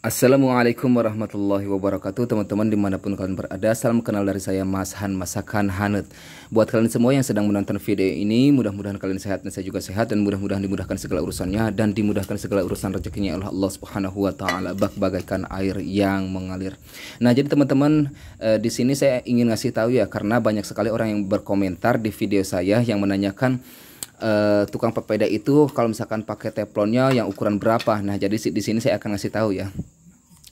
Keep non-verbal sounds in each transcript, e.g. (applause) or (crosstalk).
Assalamualaikum warahmatullahi wabarakatuh Teman-teman dimanapun kalian berada Salam kenal dari saya Mas Han Masakan Hanet Buat kalian semua yang sedang menonton video ini Mudah-mudahan kalian sehat dan saya juga sehat Dan mudah-mudahan dimudahkan segala urusannya Dan dimudahkan segala urusan rezekinya oleh Allah subhanahu wa ta'ala Bak bagaikan air yang mengalir Nah jadi teman-teman eh, di sini saya ingin ngasih tahu ya Karena banyak sekali orang yang berkomentar di video saya Yang menanyakan uh, tukang pepeda itu kalau misalkan pakai teflonnya yang ukuran berapa. Nah, jadi di sini saya akan ngasih tahu ya.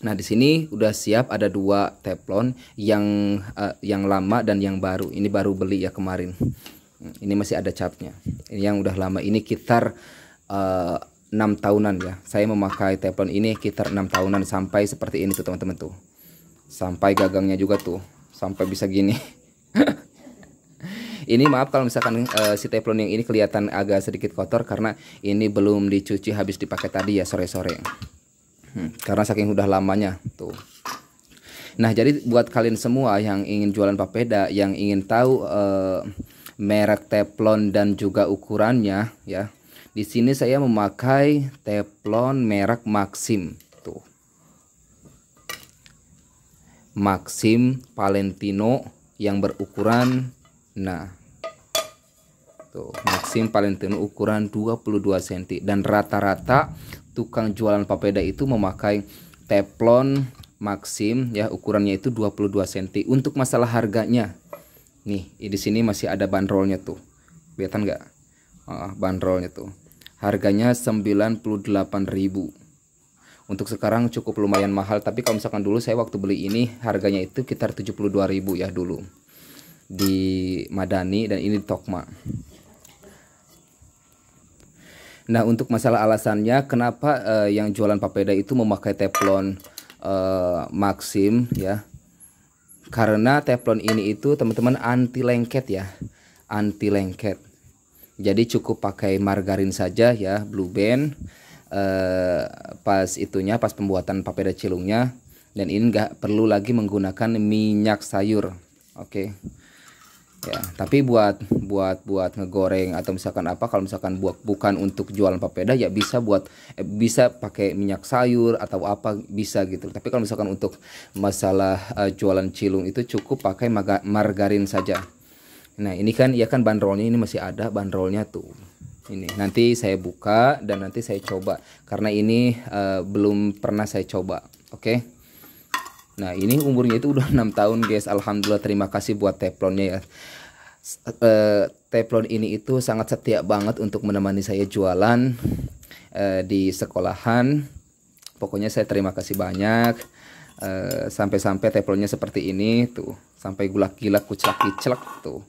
Nah, di sini udah siap ada dua teflon yang uh, yang lama dan yang baru. Ini baru beli ya kemarin. Hmm, ini masih ada capnya. Ini yang udah lama. Ini kitar uh, eh, 6 tahunan ya. Saya memakai teflon ini kitar 6 tahunan sampai seperti ini tuh teman-teman tuh. Sampai gagangnya juga tuh, sampai bisa gini. (laughs) Ini maaf kalau misalkan uh, si teflon yang ini kelihatan agak sedikit kotor karena ini belum dicuci habis dipakai tadi ya sore-sore. Hmm, karena saking udah lamanya tuh. Nah, jadi buat kalian semua yang ingin jualan papeda, yang ingin tahu uh, merek teflon dan juga ukurannya ya. Di sini saya memakai teflon merek Maxim tuh. Maxim Valentino yang berukuran nah tuh maksim paling tenun ukuran 22 cm dan rata-rata tukang jualan papeda itu memakai teflon maksim ya ukurannya itu 22 cm untuk masalah harganya nih di sini masih ada bandrolnya tuh kelihatan nggak ah, bandrolnya tuh harganya 98.000 untuk sekarang cukup lumayan mahal tapi kalau misalkan dulu saya waktu beli ini harganya itu sekitar 72.000 ya dulu di Madani dan ini di Tokma. Nah, untuk masalah alasannya kenapa uh, yang jualan papeda itu memakai teflon uh, Maxim ya. Karena teflon ini itu teman-teman anti lengket ya. Anti lengket. Jadi cukup pakai margarin saja ya, Blue Band. Uh, pas itunya pas pembuatan papeda cilungnya dan ini nggak perlu lagi menggunakan minyak sayur. Oke. Okay ya tapi buat buat buat ngegoreng atau misalkan apa kalau misalkan buat bukan untuk jualan papeda ya bisa buat eh, bisa pakai minyak sayur atau apa bisa gitu tapi kalau misalkan untuk masalah uh, jualan cilung itu cukup pakai margarin saja nah ini kan ya kan bandrolnya ini masih ada bandrolnya tuh ini nanti saya buka dan nanti saya coba karena ini uh, belum pernah saya coba oke okay? Nah ini umurnya itu udah (laughs) enam tahun guys Alhamdulillah terima kasih buat teflonnya ya e, Teflon ini itu sangat setia banget untuk menemani saya jualan e, di sekolahan Pokoknya saya terima kasih banyak sampai eh, Sampai-sampai teflonnya seperti ini tuh Sampai gulak-gilak kucelak kicelak tuh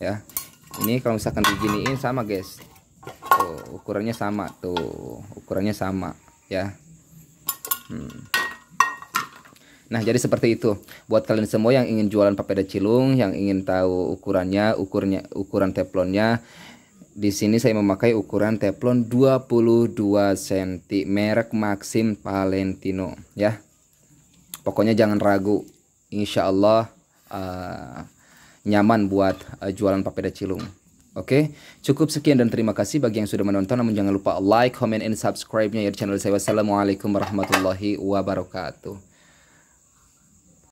Ya ini kalau misalkan diginiin sama guys Tuh ukurannya sama tuh Ukurannya sama ya Hmm Nah, jadi seperti itu. Buat kalian semua yang ingin jualan papeda cilung, yang ingin tahu ukurannya, ukurnya, ukuran teflonnya, di sini saya memakai ukuran teflon 22 cm merek Maxim Valentino ya. Pokoknya jangan ragu. Insya Allah uh, eh, nyaman buat uh, jualan papeda cilung. Oke, okay? cukup sekian dan terima kasih bagi yang sudah menonton. Namun jangan lupa like, comment, and subscribe-nya ya di channel saya. Wassalamualaikum warahmatullahi wabarakatuh.